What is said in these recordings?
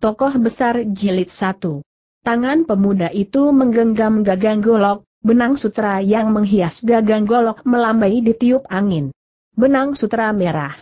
Tokoh besar jilid 1. Tangan pemuda itu menggenggam gagang golok, benang sutra yang menghias gagang golok melambai di tiup angin. Benang sutra merah.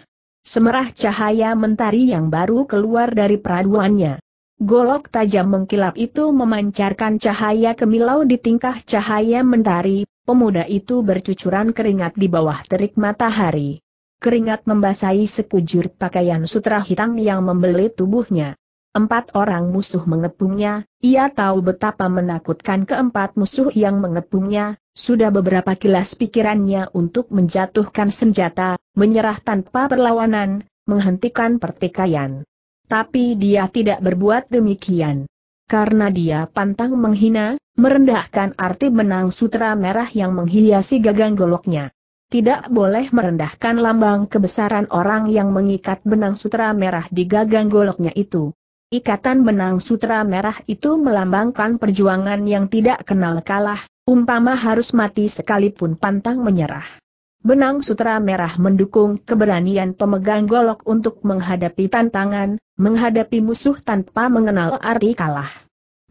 Semerah cahaya mentari yang baru keluar dari peraduannya. Golok tajam mengkilap itu memancarkan cahaya kemilau di tingkah cahaya mentari, pemuda itu bercucuran keringat di bawah terik matahari. Keringat membasahi sekujur pakaian sutra hitam yang membelit tubuhnya. Empat orang musuh mengepungnya, ia tahu betapa menakutkan keempat musuh yang mengepungnya, sudah beberapa kilas pikirannya untuk menjatuhkan senjata, menyerah tanpa perlawanan, menghentikan pertikaian. Tapi dia tidak berbuat demikian. Karena dia pantang menghina, merendahkan arti benang sutra merah yang menghiasi gagang goloknya. Tidak boleh merendahkan lambang kebesaran orang yang mengikat benang sutra merah di gagang goloknya itu. Ikatan benang sutra merah itu melambangkan perjuangan yang tidak kenal kalah, umpama harus mati sekalipun pantang menyerah. Benang sutra merah mendukung keberanian pemegang golok untuk menghadapi tantangan, menghadapi musuh tanpa mengenal arti kalah.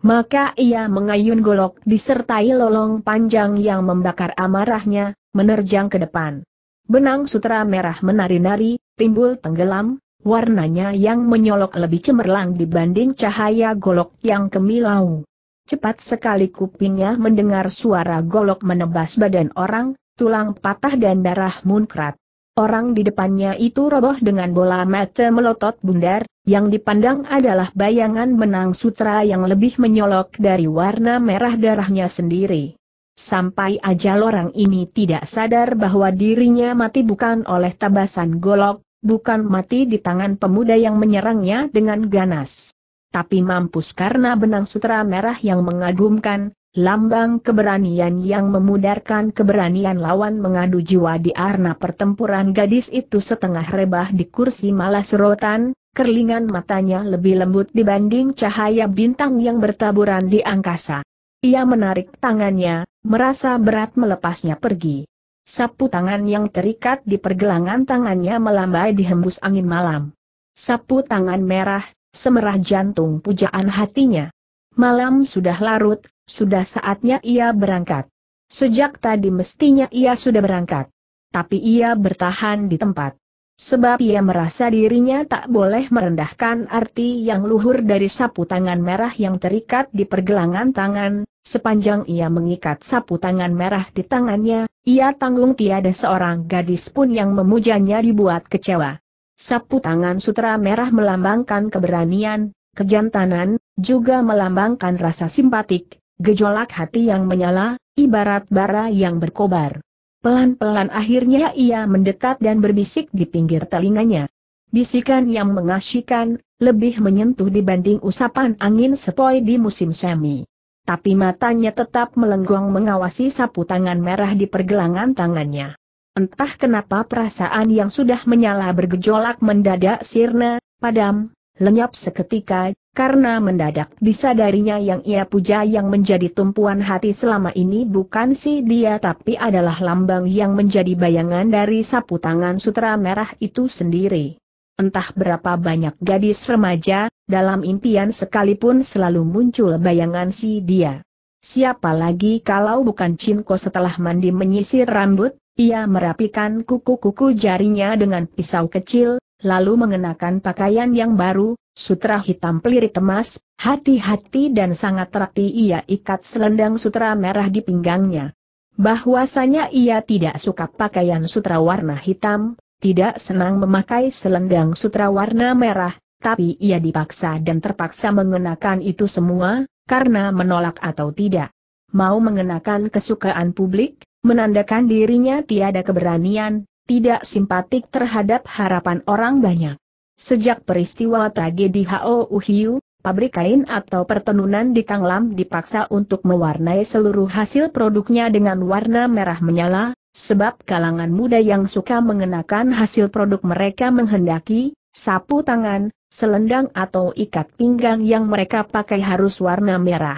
Maka ia mengayun golok disertai lolong panjang yang membakar amarahnya, menerjang ke depan. Benang sutra merah menari-nari, timbul tenggelam, warnanya yang menyolok lebih cemerlang dibanding cahaya golok yang kemilau. Cepat sekali kupingnya mendengar suara golok menebas badan orang, tulang patah dan darah munkrat. Orang di depannya itu roboh dengan bola mata melotot bundar, yang dipandang adalah bayangan menang sutra yang lebih menyolok dari warna merah darahnya sendiri. Sampai ajal orang ini tidak sadar bahwa dirinya mati bukan oleh tabasan golok, bukan mati di tangan pemuda yang menyerangnya dengan ganas. Tapi mampus karena benang sutra merah yang mengagumkan, lambang keberanian yang memudarkan keberanian lawan mengadu jiwa di arena pertempuran gadis itu setengah rebah di kursi malas rotan, kerlingan matanya lebih lembut dibanding cahaya bintang yang bertaburan di angkasa. Ia menarik tangannya, merasa berat melepasnya pergi. Sapu tangan yang terikat di pergelangan tangannya melambai dihembus angin malam. Sapu tangan merah, semerah jantung pujaan hatinya. Malam sudah larut, sudah saatnya ia berangkat. Sejak tadi mestinya ia sudah berangkat. Tapi ia bertahan di tempat. Sebab ia merasa dirinya tak boleh merendahkan arti yang luhur dari sapu tangan merah yang terikat di pergelangan tangan, Sepanjang ia mengikat sapu tangan merah di tangannya, ia tanggung tiada seorang gadis pun yang memujanya dibuat kecewa. Sapu tangan sutra merah melambangkan keberanian, kejantanan, juga melambangkan rasa simpatik, gejolak hati yang menyala, ibarat bara yang berkobar. Pelan-pelan akhirnya ia mendekat dan berbisik di pinggir telinganya. Bisikan yang mengasyikan, lebih menyentuh dibanding usapan angin sepoi di musim semi tapi matanya tetap melenggong mengawasi sapu tangan merah di pergelangan tangannya. Entah kenapa perasaan yang sudah menyala bergejolak mendadak sirna, padam, lenyap seketika, karena mendadak disadarinya yang ia puja yang menjadi tumpuan hati selama ini bukan si dia tapi adalah lambang yang menjadi bayangan dari sapu tangan sutra merah itu sendiri entah berapa banyak gadis remaja, dalam impian sekalipun selalu muncul bayangan si dia. Siapa lagi kalau bukan Cinko setelah mandi menyisir rambut, ia merapikan kuku-kuku jarinya dengan pisau kecil, lalu mengenakan pakaian yang baru, sutra hitam pelirit emas, hati-hati dan sangat rapi ia ikat selendang sutra merah di pinggangnya. Bahwasanya ia tidak suka pakaian sutra warna hitam, tidak senang memakai selendang sutra warna merah, tapi ia dipaksa dan terpaksa mengenakan itu semua, karena menolak atau tidak. Mau mengenakan kesukaan publik, menandakan dirinya tiada keberanian, tidak simpatik terhadap harapan orang banyak. Sejak peristiwa tragedi H.O. Uhiu, pabrik kain atau pertenunan di Kanglam dipaksa untuk mewarnai seluruh hasil produknya dengan warna merah menyala, Sebab kalangan muda yang suka mengenakan hasil produk mereka menghendaki, sapu tangan, selendang atau ikat pinggang yang mereka pakai harus warna merah.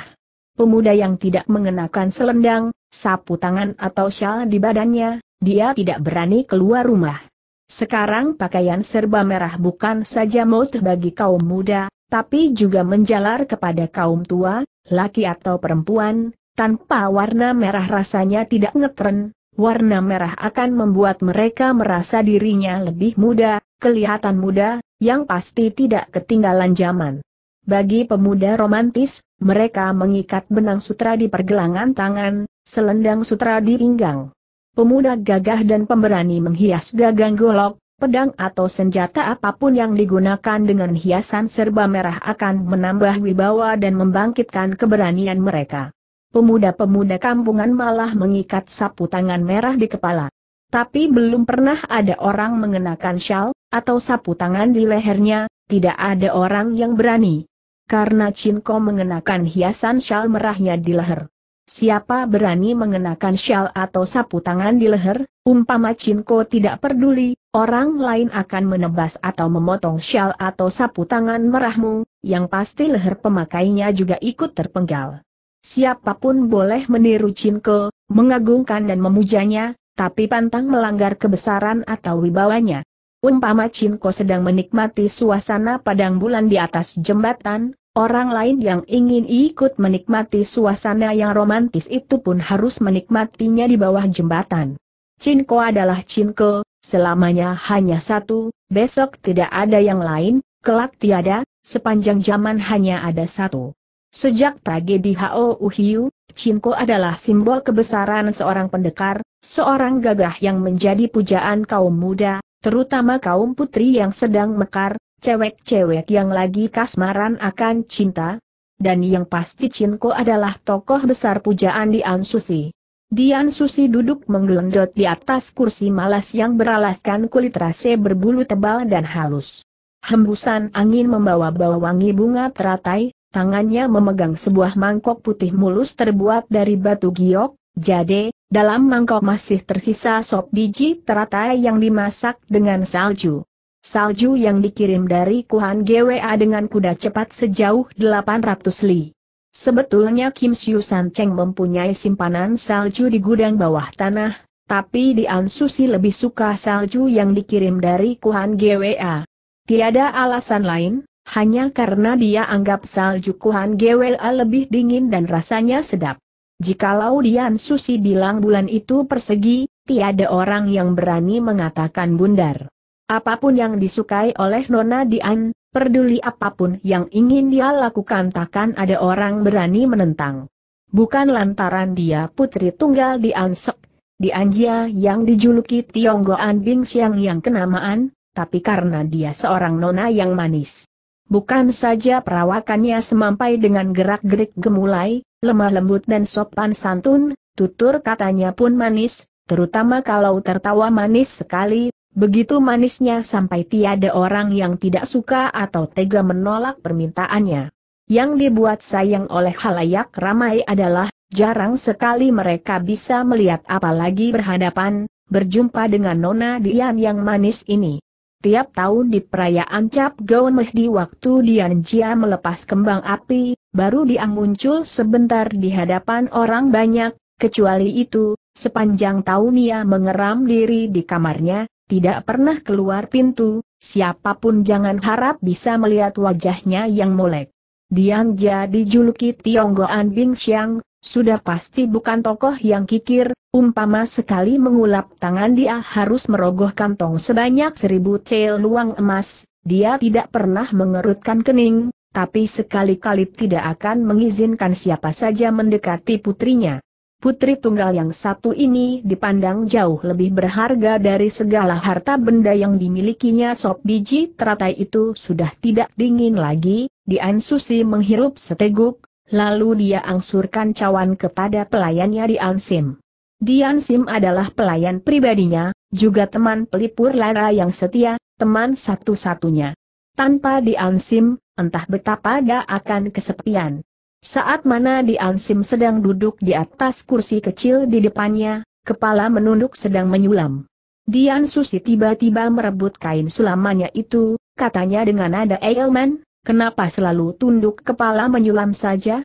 Pemuda yang tidak mengenakan selendang, sapu tangan atau syal di badannya, dia tidak berani keluar rumah. Sekarang pakaian serba merah bukan saja mau terbagi kaum muda, tapi juga menjalar kepada kaum tua, laki atau perempuan, tanpa warna merah rasanya tidak ngetren, warna merah akan membuat mereka merasa dirinya lebih muda, kelihatan muda, yang pasti tidak ketinggalan zaman. Bagi pemuda romantis, mereka mengikat benang sutra di pergelangan tangan, selendang sutra di pinggang. Pemuda gagah dan pemberani menghias gagang golok, pedang atau senjata apapun yang digunakan dengan hiasan serba merah akan menambah wibawa dan membangkitkan keberanian mereka pemuda-pemuda kampungan malah mengikat sapu tangan merah di kepala. Tapi belum pernah ada orang mengenakan syal, atau sapu tangan di lehernya, tidak ada orang yang berani. Karena Cinko mengenakan hiasan syal merahnya di leher. Siapa berani mengenakan syal atau sapu tangan di leher, umpama Cinko tidak peduli, orang lain akan menebas atau memotong syal atau sapu tangan merahmu, yang pasti leher pemakainya juga ikut terpenggal. Siapapun boleh meniru Cinko, mengagungkan dan memujanya, tapi pantang melanggar kebesaran atau wibawanya. Umpama Cinko sedang menikmati suasana padang bulan di atas jembatan, orang lain yang ingin ikut menikmati suasana yang romantis itu pun harus menikmatinya di bawah jembatan. Cinko adalah Cinko, selamanya hanya satu, besok tidak ada yang lain, kelak tiada, sepanjang zaman hanya ada satu. Sejak tragedi Hao Uhiu, Cinko adalah simbol kebesaran seorang pendekar, seorang gagah yang menjadi pujaan kaum muda, terutama kaum putri yang sedang mekar, cewek-cewek yang lagi kasmaran akan cinta. Dan yang pasti Cinko adalah tokoh besar pujaan di Ansusi. Dian Susi duduk menggelendot di atas kursi malas yang beralaskan kulit rase berbulu tebal dan halus. Hembusan angin membawa bau wangi bunga teratai, tangannya memegang sebuah mangkok putih mulus terbuat dari batu giok, jade, dalam mangkok masih tersisa sop biji teratai yang dimasak dengan salju. Salju yang dikirim dari Kuhan GWA dengan kuda cepat sejauh 800 li. Sebetulnya Kim Siu San Cheng mempunyai simpanan salju di gudang bawah tanah, tapi di Ansusi lebih suka salju yang dikirim dari Kuhan GWA. Tiada alasan lain, hanya karena dia anggap salju Kuhan GWA lebih dingin dan rasanya sedap. Jikalau Dian Susi bilang bulan itu persegi, tiada orang yang berani mengatakan bundar. Apapun yang disukai oleh Nona Dian, peduli apapun yang ingin dia lakukan takkan ada orang berani menentang. Bukan lantaran dia putri tunggal Dian di Dianjia yang dijuluki Tionggoan Bing Siang yang kenamaan, tapi karena dia seorang nona yang manis. Bukan saja perawakannya semampai dengan gerak-gerik gemulai, lemah lembut dan sopan santun, tutur katanya pun manis, terutama kalau tertawa manis sekali, begitu manisnya sampai tiada orang yang tidak suka atau tega menolak permintaannya. Yang dibuat sayang oleh halayak ramai adalah, jarang sekali mereka bisa melihat apalagi berhadapan, berjumpa dengan Nona Dian yang manis ini. Tiap tahun di perayaan Cap Gaun Meh di waktu Jia melepas kembang api, baru dia muncul sebentar di hadapan orang banyak, kecuali itu, sepanjang tahun ia mengeram diri di kamarnya, tidak pernah keluar pintu, siapapun jangan harap bisa melihat wajahnya yang molek. Dianjia dijuluki Tionggoan Bing Xiang, sudah pasti bukan tokoh yang kikir, umpama sekali mengulap tangan dia harus merogoh kantong sebanyak seribu cel luang emas, dia tidak pernah mengerutkan kening, tapi sekali-kali tidak akan mengizinkan siapa saja mendekati putrinya. Putri tunggal yang satu ini dipandang jauh lebih berharga dari segala harta benda yang dimilikinya sop biji teratai itu sudah tidak dingin lagi, Dian Susi menghirup seteguk, Lalu dia angsurkan cawan kepada pelayannya di Ansim. Dian Sim adalah pelayan pribadinya, juga teman pelipur lara yang setia, teman satu-satunya. Tanpa Di Ansim, entah betapa dia akan kesepian. Saat mana Di Ansim sedang duduk di atas kursi kecil di depannya, kepala menunduk sedang menyulam. Dian Susi tiba-tiba merebut kain sulamannya itu, katanya dengan nada Eilman, Kenapa selalu tunduk kepala menyulam saja?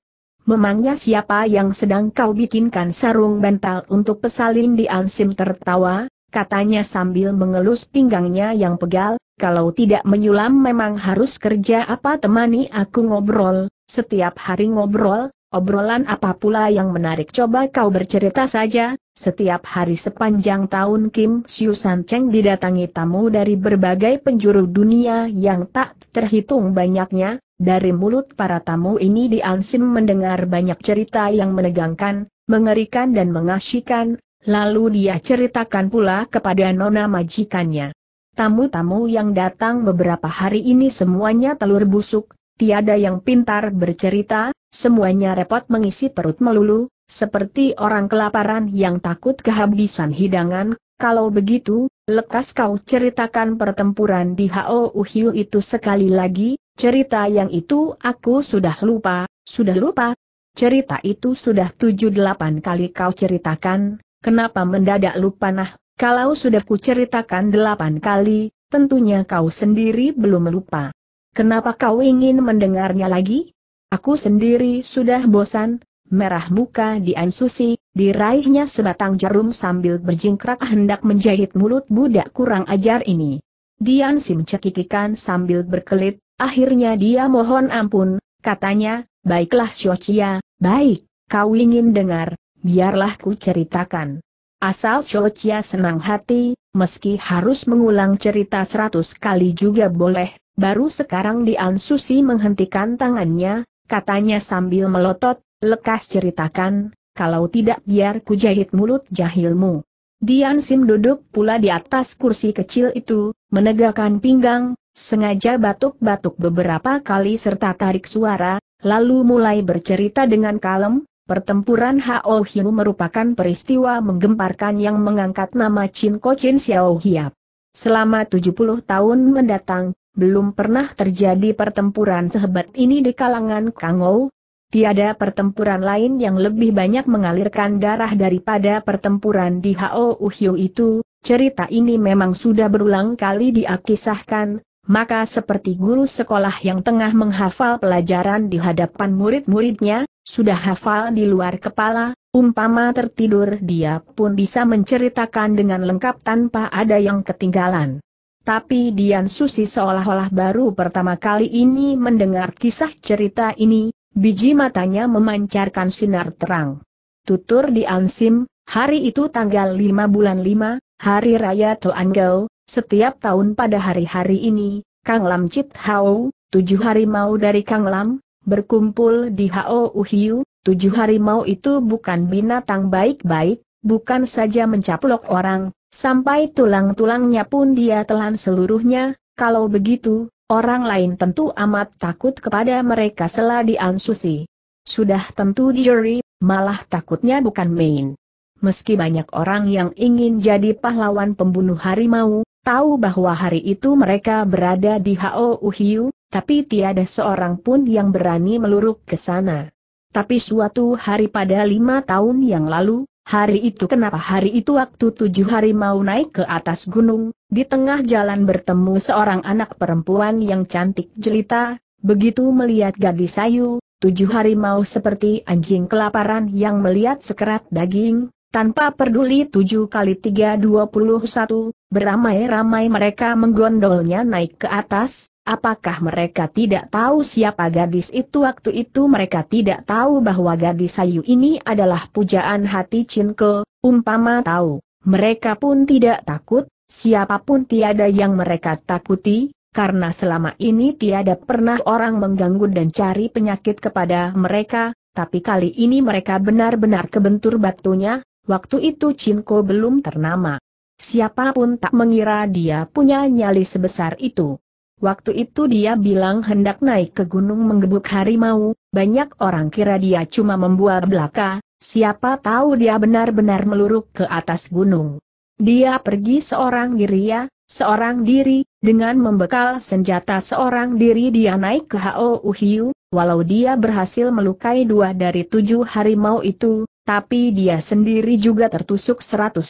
Memangnya siapa yang sedang kau bikinkan sarung bantal untuk pesalin di Ansim tertawa, katanya sambil mengelus pinggangnya yang pegal, kalau tidak menyulam memang harus kerja apa temani aku ngobrol, setiap hari ngobrol, Obrolan apa pula yang menarik coba kau bercerita saja, setiap hari sepanjang tahun Kim Siu San Cheng didatangi tamu dari berbagai penjuru dunia yang tak terhitung banyaknya, dari mulut para tamu ini Diansin mendengar banyak cerita yang menegangkan, mengerikan dan mengasyikan, lalu dia ceritakan pula kepada nona majikannya. Tamu-tamu yang datang beberapa hari ini semuanya telur busuk, tiada yang pintar bercerita, Semuanya repot mengisi perut melulu, seperti orang kelaparan yang takut kehabisan hidangan, kalau begitu, lekas kau ceritakan pertempuran di Hao Uhiu itu sekali lagi, cerita yang itu aku sudah lupa, sudah lupa. Cerita itu sudah tujuh delapan kali kau ceritakan, kenapa mendadak lupa nah, kalau sudah ku ceritakan delapan kali, tentunya kau sendiri belum lupa. Kenapa kau ingin mendengarnya lagi? Aku sendiri sudah bosan, merah muka Dian Susi, diraihnya sebatang jarum sambil berjingkrak hendak menjahit mulut budak kurang ajar ini. Dian Sim cekikikan sambil berkelit, akhirnya dia mohon ampun, katanya, baiklah Shochia, baik, kau ingin dengar, biarlah ku ceritakan. Asal Shochia senang hati, meski harus mengulang cerita seratus kali juga boleh, baru sekarang Dian Susi menghentikan tangannya, katanya sambil melotot, lekas ceritakan, kalau tidak biar ku jahit mulut jahilmu. Dian Sim duduk pula di atas kursi kecil itu, menegakkan pinggang, sengaja batuk-batuk beberapa kali serta tarik suara, lalu mulai bercerita dengan kalem, Pertempuran Hao Hiu merupakan peristiwa menggemparkan yang mengangkat nama Chin Ko Chin Xiao Hiap. Selama 70 tahun mendatang, belum pernah terjadi pertempuran sehebat ini di kalangan Kangou. Tiada pertempuran lain yang lebih banyak mengalirkan darah daripada pertempuran di Hao Uhiu itu, cerita ini memang sudah berulang kali diakisahkan, maka seperti guru sekolah yang tengah menghafal pelajaran di hadapan murid-muridnya, sudah hafal di luar kepala, umpama tertidur dia pun bisa menceritakan dengan lengkap tanpa ada yang ketinggalan. Tapi Dian Susi seolah-olah baru pertama kali ini mendengar kisah cerita ini, biji matanya memancarkan sinar terang. Tutur di Ansim, hari itu tanggal 5 bulan 5, hari raya Toanggau, setiap tahun pada hari-hari ini, Kang Lam Chit Hao, tujuh hari mau dari Kang Lam, berkumpul di Hao Uhiu, tujuh hari mau itu bukan binatang baik-baik, bukan saja mencaplok orang, sampai tulang-tulangnya pun dia telan seluruhnya, kalau begitu, orang lain tentu amat takut kepada mereka selah Ansusi. Sudah tentu Juri, malah takutnya bukan main. Meski banyak orang yang ingin jadi pahlawan pembunuh harimau, tahu bahwa hari itu mereka berada di Hao Uhiu, tapi tiada seorang pun yang berani meluruk ke sana. Tapi suatu hari pada lima tahun yang lalu, Hari itu kenapa hari itu waktu tujuh hari mau naik ke atas gunung, di tengah jalan bertemu seorang anak perempuan yang cantik jelita, begitu melihat gadis sayu, tujuh hari mau seperti anjing kelaparan yang melihat sekerat daging, tanpa peduli tujuh kali tiga dua puluh satu, beramai-ramai mereka menggondolnya naik ke atas, Apakah mereka tidak tahu siapa gadis itu waktu itu mereka tidak tahu bahwa gadis sayu ini adalah pujaan hati Cinko, umpama tahu, mereka pun tidak takut, siapapun tiada yang mereka takuti, karena selama ini tiada pernah orang mengganggu dan cari penyakit kepada mereka, tapi kali ini mereka benar-benar kebentur batunya, waktu itu Cinko belum ternama. Siapapun tak mengira dia punya nyali sebesar itu. Waktu itu dia bilang hendak naik ke gunung menggebuk harimau, banyak orang kira dia cuma membuat belaka, siapa tahu dia benar-benar meluruk ke atas gunung. Dia pergi seorang diri ya, seorang diri, dengan membekal senjata seorang diri dia naik ke Hao Uhiu, walau dia berhasil melukai dua dari tujuh harimau itu, tapi dia sendiri juga tertusuk 108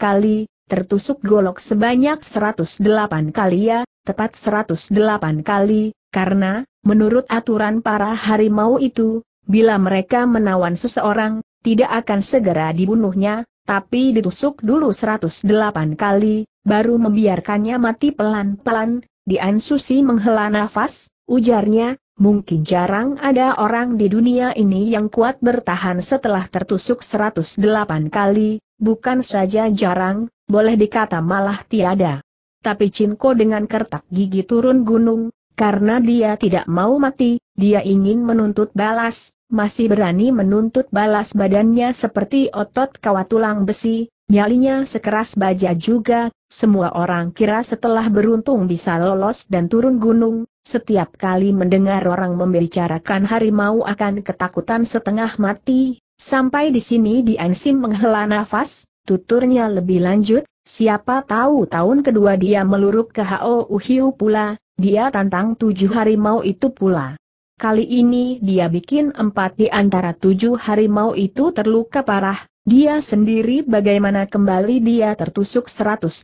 kali, tertusuk golok sebanyak 108 kali ya, tepat 108 kali, karena, menurut aturan para harimau itu, bila mereka menawan seseorang, tidak akan segera dibunuhnya, tapi ditusuk dulu 108 kali, baru membiarkannya mati pelan-pelan, Dian Susi menghela nafas, ujarnya, mungkin jarang ada orang di dunia ini yang kuat bertahan setelah tertusuk 108 kali, bukan saja jarang, boleh dikata malah tiada. Tapi Cinko dengan kertak gigi turun gunung, karena dia tidak mau mati, dia ingin menuntut balas, masih berani menuntut balas badannya seperti otot kawat tulang besi, nyalinya sekeras baja juga, semua orang kira setelah beruntung bisa lolos dan turun gunung, setiap kali mendengar orang membicarakan harimau akan ketakutan setengah mati, sampai di sini Diansim menghela nafas, Tuturnya lebih lanjut, siapa tahu tahun kedua dia meluruk ke Hao Uhiu pula, dia tantang tujuh harimau itu pula. Kali ini dia bikin empat di antara tujuh harimau itu terluka parah, dia sendiri bagaimana kembali dia tertusuk 108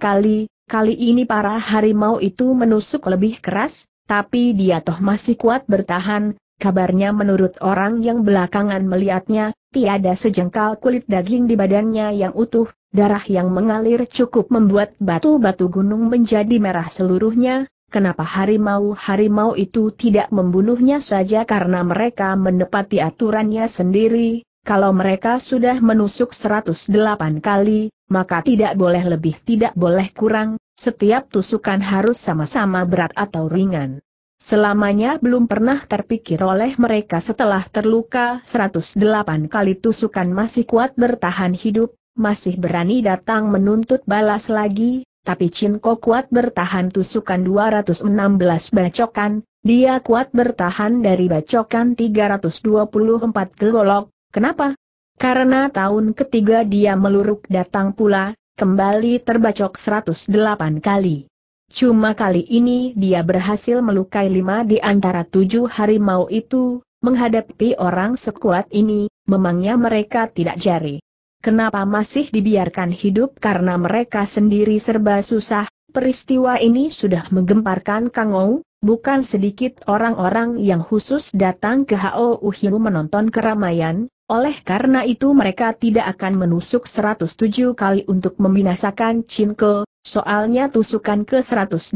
kali, kali ini para harimau itu menusuk lebih keras, tapi dia toh masih kuat bertahan, Kabarnya menurut orang yang belakangan melihatnya, tiada sejengkal kulit daging di badannya yang utuh, darah yang mengalir cukup membuat batu-batu gunung menjadi merah seluruhnya, kenapa harimau-harimau itu tidak membunuhnya saja karena mereka menepati aturannya sendiri, kalau mereka sudah menusuk 108 kali, maka tidak boleh lebih tidak boleh kurang, setiap tusukan harus sama-sama berat atau ringan. Selamanya belum pernah terpikir oleh mereka setelah terluka 108 kali tusukan masih kuat bertahan hidup, masih berani datang menuntut balas lagi, tapi Cinko kuat bertahan tusukan 216 bacokan, dia kuat bertahan dari bacokan 324 gelolok, kenapa? Karena tahun ketiga dia meluruk datang pula, kembali terbacok 108 kali. Cuma kali ini dia berhasil melukai lima di antara tujuh harimau itu, menghadapi orang sekuat ini, memangnya mereka tidak jari. Kenapa masih dibiarkan hidup karena mereka sendiri serba susah, peristiwa ini sudah menggemparkan Kang Ou, bukan sedikit orang-orang yang khusus datang ke Hou Hiu menonton keramaian, oleh karena itu mereka tidak akan menusuk 107 kali untuk membinasakan Cinko, soalnya tusukan ke 108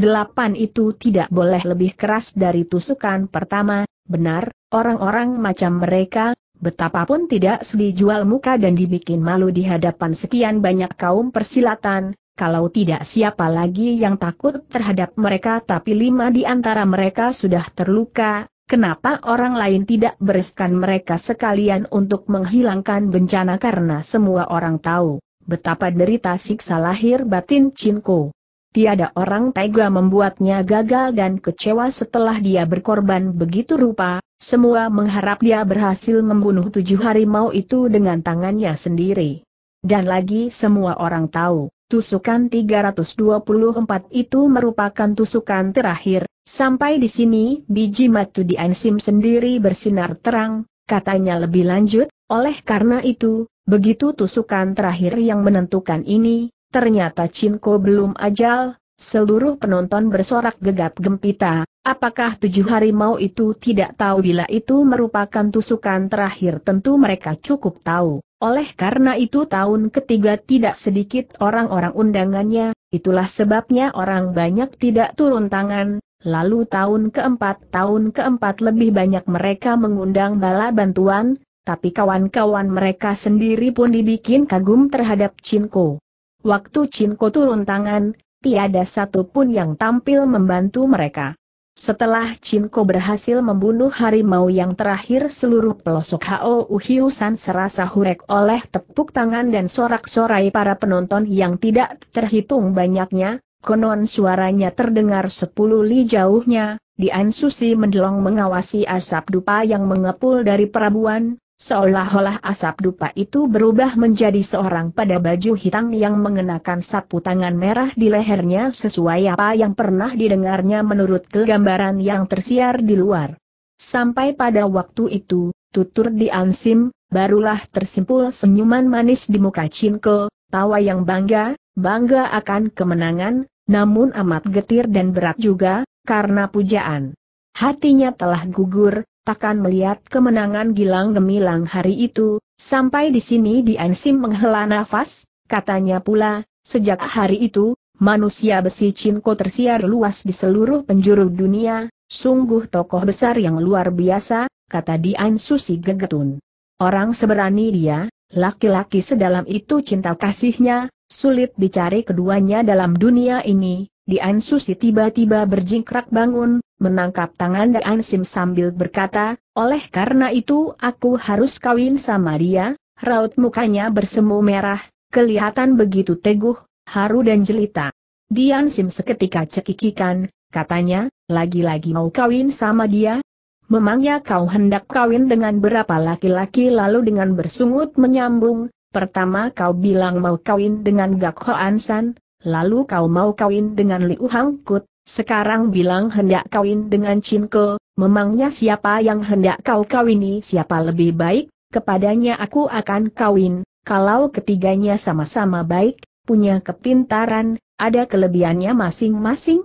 itu tidak boleh lebih keras dari tusukan pertama, benar, orang-orang macam mereka, betapapun tidak jual muka dan dibikin malu di hadapan sekian banyak kaum persilatan, kalau tidak siapa lagi yang takut terhadap mereka tapi lima di antara mereka sudah terluka, Kenapa orang lain tidak bereskan mereka sekalian untuk menghilangkan bencana karena semua orang tahu betapa derita siksa lahir batin Cinko. Tiada orang tega membuatnya gagal dan kecewa setelah dia berkorban begitu rupa, semua mengharap dia berhasil membunuh tujuh harimau itu dengan tangannya sendiri. Dan lagi semua orang tahu, tusukan 324 itu merupakan tusukan terakhir, Sampai di sini, biji matu di Ansim sendiri bersinar terang, katanya lebih lanjut, oleh karena itu, begitu tusukan terakhir yang menentukan ini, ternyata Cinko belum ajal, seluruh penonton bersorak gegap gempita, Apakah tujuh harimau itu tidak tahu bila itu merupakan tusukan terakhir tentu mereka cukup tahu. Oleh karena itu tahun ketiga tidak sedikit orang-orang undangannya, itulah sebabnya orang banyak tidak turun tangan, Lalu tahun keempat, tahun keempat lebih banyak mereka mengundang bala bantuan, tapi kawan-kawan mereka sendiri pun dibikin kagum terhadap Cinco. Waktu Cinco turun tangan, tiada satupun yang tampil membantu mereka. Setelah Cinco berhasil membunuh harimau yang terakhir seluruh pelosok Hao Uhiusan serasa hurek oleh tepuk tangan dan sorak-sorai para penonton yang tidak terhitung banyaknya, Konon suaranya terdengar sepuluh li jauhnya, Dian Susi mendelong mengawasi asap dupa yang mengepul dari perabuan, seolah-olah asap dupa itu berubah menjadi seorang pada baju hitam yang mengenakan sapu tangan merah di lehernya sesuai apa yang pernah didengarnya menurut kegambaran yang tersiar di luar. Sampai pada waktu itu, tutur Di Ansim, barulah tersimpul senyuman manis di muka Cinko, tawa yang bangga, bangga akan kemenangan, namun amat getir dan berat juga, karena pujaan. Hatinya telah gugur, takkan melihat kemenangan gilang gemilang hari itu, sampai di sini Di Diansim menghela nafas, katanya pula, sejak hari itu, manusia besi Cinko tersiar luas di seluruh penjuru dunia, sungguh tokoh besar yang luar biasa, kata Dian Susi Gegetun. Orang seberani dia, Laki-laki sedalam itu cinta kasihnya, sulit dicari keduanya dalam dunia ini. Dian Susi tiba-tiba berjingkrak bangun, menangkap tangan Daan Sim sambil berkata, oleh karena itu aku harus kawin sama dia, raut mukanya bersemu merah, kelihatan begitu teguh, haru dan jelita. Dian Sim seketika cekikikan, katanya, lagi-lagi mau kawin sama dia, Memangnya kau hendak kawin dengan berapa laki-laki lalu dengan bersungut menyambung, pertama kau bilang mau kawin dengan Gak Hoan San, lalu kau mau kawin dengan Liu Hang Kut, sekarang bilang hendak kawin dengan Cinko, memangnya siapa yang hendak kau kawini siapa lebih baik, kepadanya aku akan kawin, kalau ketiganya sama-sama baik, punya kepintaran, ada kelebihannya masing-masing,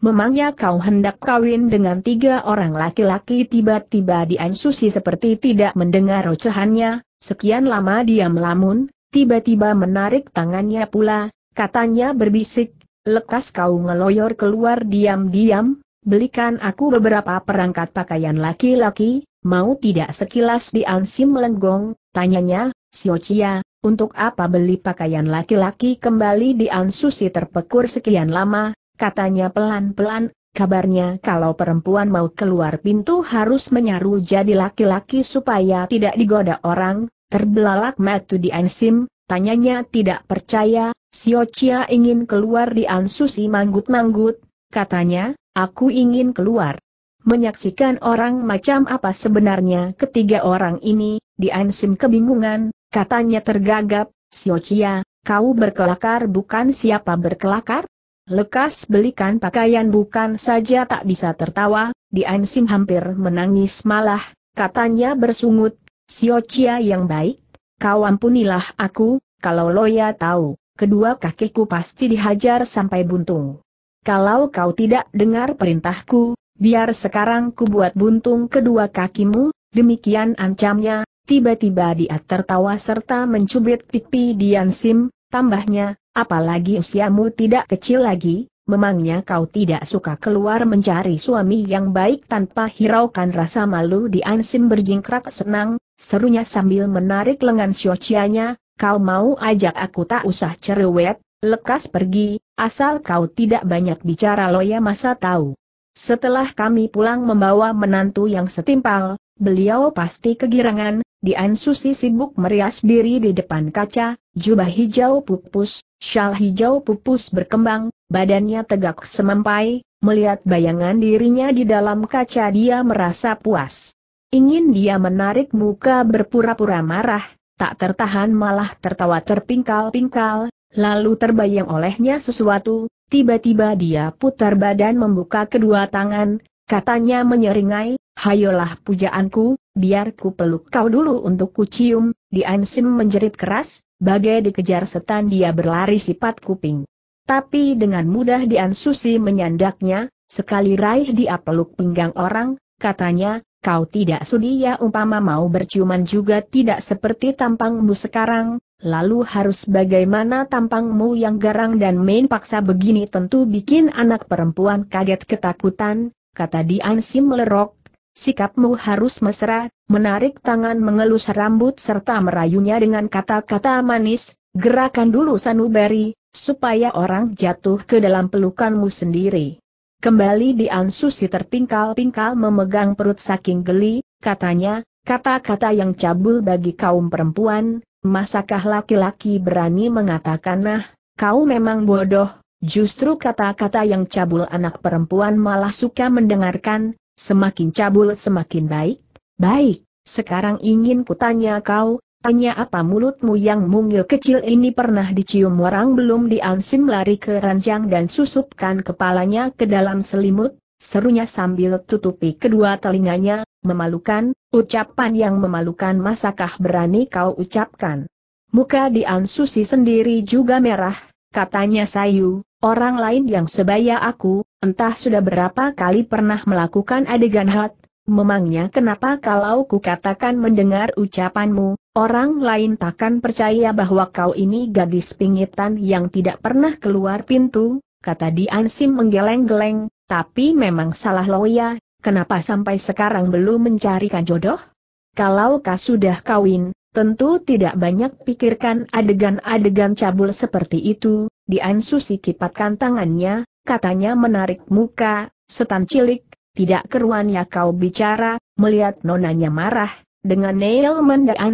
Memangnya kau hendak kawin dengan tiga orang laki-laki tiba-tiba Dian Susi seperti tidak mendengar ocehannya, sekian lama dia melamun, tiba-tiba menarik tangannya pula, katanya berbisik, lekas kau ngeloyor keluar diam-diam, belikan aku beberapa perangkat pakaian laki-laki, mau tidak sekilas Dian Si melenggong, tanyanya, Siocia, untuk apa beli pakaian laki-laki kembali Dian Susi terpekur sekian lama, katanya pelan-pelan, kabarnya kalau perempuan mau keluar pintu harus menyaru jadi laki-laki supaya tidak digoda orang, terbelalak metu di Ansim, tanyanya tidak percaya, Sio Chia ingin keluar di Ansusi manggut-manggut, katanya, aku ingin keluar. Menyaksikan orang macam apa sebenarnya ketiga orang ini, di Ansim kebingungan, katanya tergagap, Sio Chia, kau berkelakar bukan siapa berkelakar? Lekas belikan pakaian bukan saja tak bisa tertawa, Dian Sim hampir menangis malah, katanya bersungut, Sio Chia yang baik, kau ampunilah aku, kalau Loya tahu, kedua kakiku pasti dihajar sampai buntung. Kalau kau tidak dengar perintahku, biar sekarang ku buat buntung kedua kakimu, demikian ancamnya, tiba-tiba dia tertawa serta mencubit pipi Dian Sim, Tambahnya, apalagi usiamu tidak kecil lagi, memangnya kau tidak suka keluar mencari suami yang baik tanpa hiraukan rasa malu di ansin berjingkrak senang, serunya sambil menarik lengan syocianya, kau mau ajak aku tak usah cerewet, lekas pergi, asal kau tidak banyak bicara loya masa tahu. Setelah kami pulang membawa menantu yang setimpal, beliau pasti kegirangan, di Ansusi sibuk merias diri di depan kaca, Jubah hijau pupus, syal hijau pupus berkembang, badannya tegak semampai, melihat bayangan dirinya di dalam kaca dia merasa puas. Ingin dia menarik muka berpura-pura marah, tak tertahan malah tertawa terpingkal-pingkal, lalu terbayang olehnya sesuatu, tiba-tiba dia putar badan membuka kedua tangan, katanya menyeringai, hayolah pujaanku, biar ku peluk kau dulu untuk ku cium, Diansim menjerit keras, bagai dikejar setan dia berlari sifat kuping. Tapi dengan mudah Dian Susi menyandaknya, sekali raih dia peluk pinggang orang, katanya, kau tidak sudi ya umpama mau berciuman juga tidak seperti tampangmu sekarang, lalu harus bagaimana tampangmu yang garang dan main paksa begini tentu bikin anak perempuan kaget ketakutan, kata Dian Sim melerok, Sikapmu harus mesra, menarik tangan mengelus rambut serta merayunya dengan kata-kata manis, gerakan dulu sanubari, supaya orang jatuh ke dalam pelukanmu sendiri. Kembali di Ansusi terpingkal-pingkal memegang perut saking geli, katanya, kata-kata yang cabul bagi kaum perempuan, masakah laki-laki berani mengatakan nah, kau memang bodoh, justru kata-kata yang cabul anak perempuan malah suka mendengarkan, Semakin cabul semakin baik. Baik, sekarang ingin kutanya kau, tanya apa mulutmu yang mungil kecil ini pernah dicium orang belum Diangsim lari ke ranjang dan susupkan kepalanya ke dalam selimut, serunya sambil tutupi kedua telinganya, memalukan, ucapan yang memalukan masakah berani kau ucapkan. Muka Dian sendiri juga merah, katanya sayu, orang lain yang sebaya aku, Entah sudah berapa kali pernah melakukan adegan hot. memangnya kenapa kalau kukatakan mendengar ucapanmu, orang lain takkan percaya bahwa kau ini gadis pingitan yang tidak pernah keluar pintu, kata Diansim menggeleng-geleng, tapi memang salah Loya, kenapa sampai sekarang belum mencarikan jodoh? Kalau kau sudah kawin, tentu tidak banyak pikirkan adegan-adegan cabul seperti itu, Dian Susi tangannya, katanya menarik muka, setan cilik, tidak keruan ya kau bicara, melihat nonanya marah, dengan Neil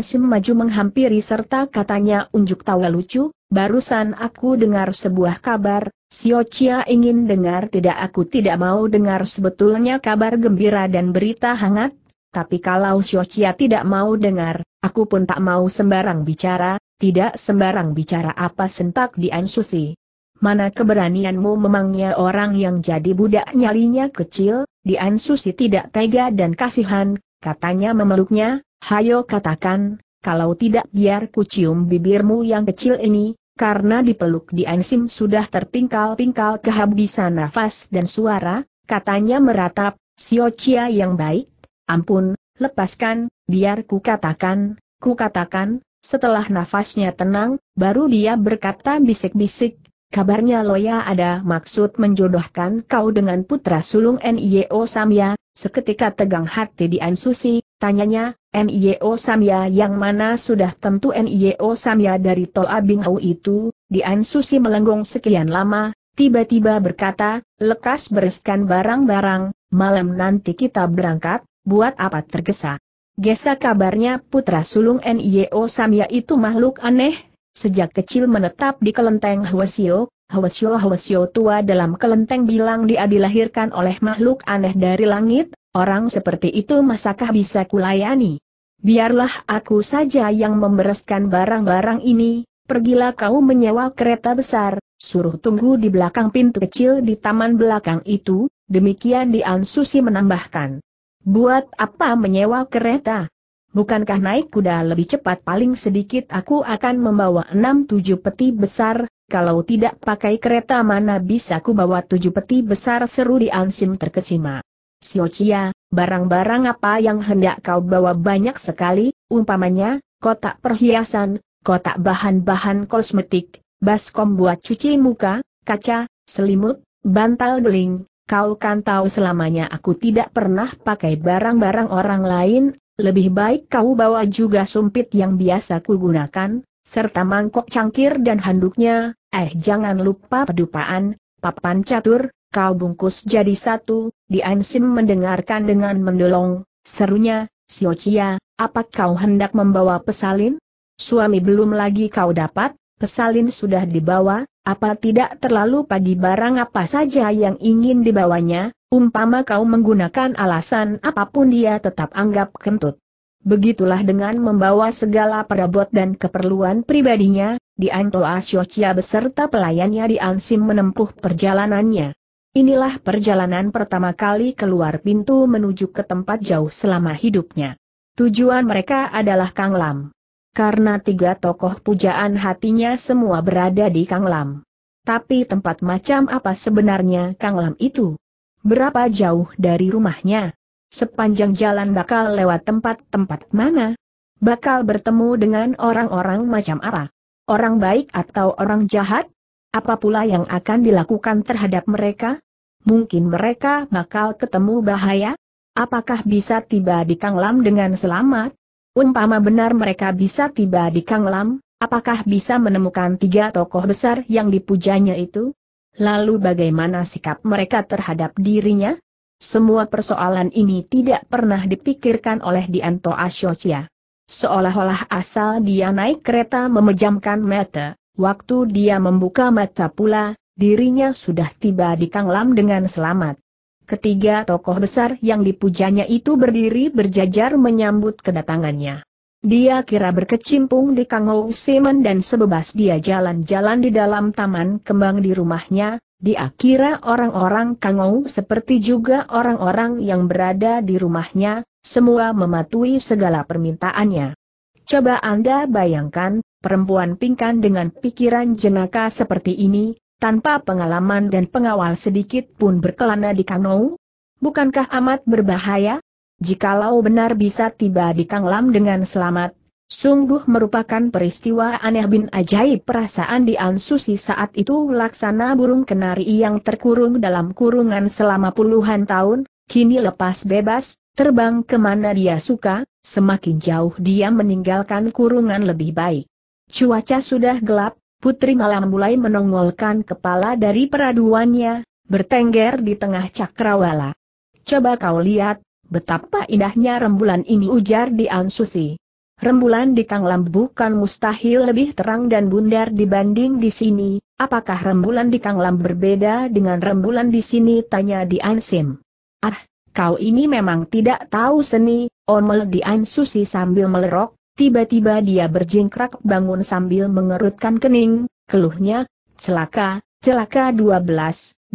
Sim maju menghampiri serta katanya unjuk tawa lucu, barusan aku dengar sebuah kabar, Sio Chia ingin dengar tidak aku tidak mau dengar sebetulnya kabar gembira dan berita hangat, tapi kalau Sio Chia tidak mau dengar, aku pun tak mau sembarang bicara, tidak sembarang bicara apa sentak di Ansusi. Mana keberanianmu memangnya orang yang jadi budak nyalinya kecil, Dian Susi tidak tega dan kasihan, katanya memeluknya, hayo katakan, kalau tidak biar ku cium bibirmu yang kecil ini, karena dipeluk Dian Sim sudah terpingkal-pingkal kehabisan nafas dan suara, katanya meratap, Sio yang baik, ampun, lepaskan, biar ku katakan, ku katakan, setelah nafasnya tenang, baru dia berkata bisik-bisik, kabarnya Loya ada maksud menjodohkan kau dengan putra sulung N.I.O. Samya, seketika tegang hati di Ansusi, tanyanya, N.I.O. Samya yang mana sudah tentu N.I.O. Samya dari Toa Abingau itu, di Ansusi melengkung sekian lama, tiba-tiba berkata, lekas bereskan barang-barang, malam nanti kita berangkat, buat apa tergesa. Gesa kabarnya putra sulung N.I.O. Samya itu makhluk aneh, Sejak kecil menetap di kelenteng Hwasyo, Hwasyo Hwasyo tua dalam kelenteng bilang dia dilahirkan oleh makhluk aneh dari langit, orang seperti itu masakah bisa kulayani? Biarlah aku saja yang membereskan barang-barang ini, pergilah kau menyewa kereta besar, suruh tunggu di belakang pintu kecil di taman belakang itu, demikian Dian Susi menambahkan. Buat apa menyewa kereta? bukankah naik kuda lebih cepat paling sedikit aku akan membawa enam tujuh peti besar, kalau tidak pakai kereta mana bisa ku bawa tujuh peti besar seru di Ansim terkesima. Siocia, barang-barang apa yang hendak kau bawa banyak sekali, umpamanya, kotak perhiasan, kotak bahan-bahan kosmetik, baskom buat cuci muka, kaca, selimut, bantal geling, Kau kan tahu selamanya aku tidak pernah pakai barang-barang orang lain, lebih baik kau bawa juga sumpit yang biasa kugunakan, serta mangkok cangkir dan handuknya, eh jangan lupa pedupaan, papan catur, kau bungkus jadi satu, Di Diansim mendengarkan dengan mendolong, serunya, Siocia, apa kau hendak membawa pesalin? Suami belum lagi kau dapat, Pesalin sudah dibawa, apa tidak terlalu pagi barang apa saja yang ingin dibawanya, umpama kau menggunakan alasan apapun dia tetap anggap kentut. Begitulah dengan membawa segala perabot dan keperluan pribadinya, Anto Asyocia beserta pelayannya di Diansim menempuh perjalanannya. Inilah perjalanan pertama kali keluar pintu menuju ke tempat jauh selama hidupnya. Tujuan mereka adalah Kang Lam karena tiga tokoh pujaan hatinya semua berada di Kang Lam. Tapi tempat macam apa sebenarnya Kang Lam itu? Berapa jauh dari rumahnya? Sepanjang jalan bakal lewat tempat-tempat mana? Bakal bertemu dengan orang-orang macam apa? Orang baik atau orang jahat? Apa pula yang akan dilakukan terhadap mereka? Mungkin mereka bakal ketemu bahaya? Apakah bisa tiba di Kang Lam dengan selamat? Umpama benar mereka bisa tiba di Kanglam, apakah bisa menemukan tiga tokoh besar yang dipujanya itu? Lalu bagaimana sikap mereka terhadap dirinya? Semua persoalan ini tidak pernah dipikirkan oleh Dianto Asyocia. Seolah-olah asal dia naik kereta memejamkan mata, waktu dia membuka mata pula, dirinya sudah tiba di Kanglam dengan selamat. Ketiga tokoh besar yang dipujanya itu berdiri berjajar menyambut kedatangannya. Dia kira berkecimpung di Kangou Semen dan sebebas dia jalan-jalan di dalam taman kembang di rumahnya, dia kira orang-orang Kangou seperti juga orang-orang yang berada di rumahnya, semua mematuhi segala permintaannya. Coba Anda bayangkan, perempuan pingkan dengan pikiran jenaka seperti ini, tanpa pengalaman dan pengawal sedikit pun berkelana di Kangnou? Bukankah amat berbahaya? Jikalau benar bisa tiba di Kanglam dengan selamat, sungguh merupakan peristiwa aneh bin ajaib perasaan di Ansusi saat itu laksana burung kenari yang terkurung dalam kurungan selama puluhan tahun, kini lepas bebas, terbang kemana dia suka, semakin jauh dia meninggalkan kurungan lebih baik. Cuaca sudah gelap, Putri Malam mulai menongolkan kepala dari peraduannya, bertengger di tengah cakrawala. Coba kau lihat, betapa indahnya rembulan ini ujar di Ansusi. Rembulan di Kang Kanglam bukan mustahil lebih terang dan bundar dibanding di sini, apakah rembulan di Kang Kanglam berbeda dengan rembulan di sini tanya di Ansim. Ah, kau ini memang tidak tahu seni, omel di Ansusi sambil melerok, Tiba-tiba dia berjingkrak bangun sambil mengerutkan kening, keluhnya, celaka, celaka 12,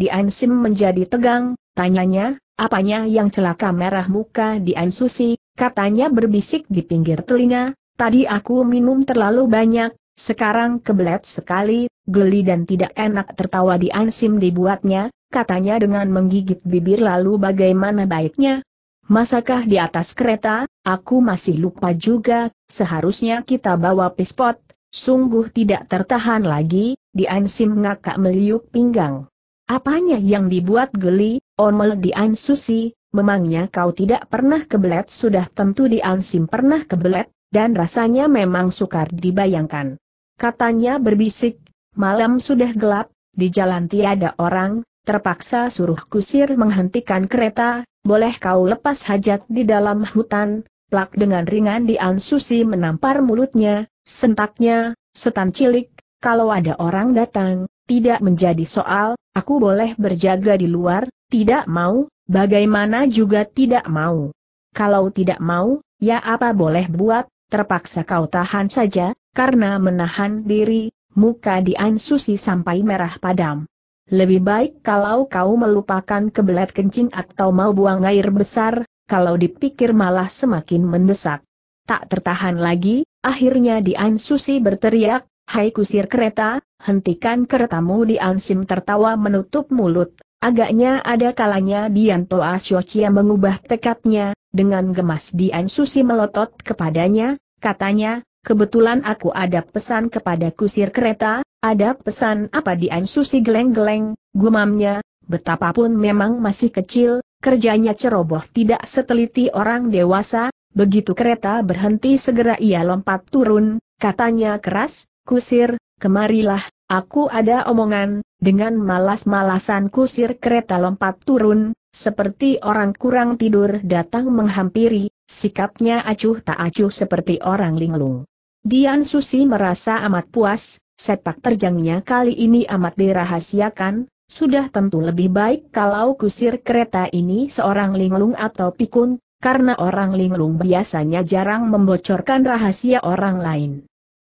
Diansim menjadi tegang, tanyanya, apanya yang celaka merah muka Di Diansusi, katanya berbisik di pinggir telinga, tadi aku minum terlalu banyak, sekarang kebelet sekali, geli dan tidak enak tertawa Di Diansim dibuatnya, katanya dengan menggigit bibir lalu bagaimana baiknya, Masakah di atas kereta, aku masih lupa juga, seharusnya kita bawa pispot, sungguh tidak tertahan lagi, Di diansim ngakak meliuk pinggang. Apanya yang dibuat geli, omel di susi, memangnya kau tidak pernah kebelet sudah tentu di Ansim pernah kebelet, dan rasanya memang sukar dibayangkan. Katanya berbisik, malam sudah gelap, di jalan tiada orang, terpaksa suruh kusir menghentikan kereta, boleh kau lepas hajat di dalam hutan, plak dengan ringan Dian Susi menampar mulutnya, sentaknya, setan cilik, kalau ada orang datang, tidak menjadi soal, aku boleh berjaga di luar, tidak mau, bagaimana juga tidak mau. Kalau tidak mau, ya apa boleh buat, terpaksa kau tahan saja, karena menahan diri, muka Dian Susi sampai merah padam. Lebih baik kalau kau melupakan kebelet kencing atau mau buang air besar, kalau dipikir malah semakin mendesak. Tak tertahan lagi, akhirnya Dian Susi berteriak, Hai kusir kereta, hentikan keretamu Dian Sim tertawa menutup mulut. Agaknya ada kalanya Dian Toa Siocia mengubah tekadnya, dengan gemas Dian Susi melotot kepadanya, katanya, kebetulan aku ada pesan kepada kusir kereta, ada pesan apa di Ansusi geleng-geleng, gumamnya, betapapun memang masih kecil, kerjanya ceroboh tidak seteliti orang dewasa, begitu kereta berhenti segera ia lompat turun, katanya keras, kusir, kemarilah, aku ada omongan, dengan malas-malasan kusir kereta lompat turun, seperti orang kurang tidur datang menghampiri, sikapnya acuh tak acuh seperti orang linglung. Dian Susi merasa amat puas, Sepak terjangnya kali ini amat dirahasiakan, sudah tentu lebih baik kalau kusir kereta ini seorang linglung atau pikun, karena orang linglung biasanya jarang membocorkan rahasia orang lain.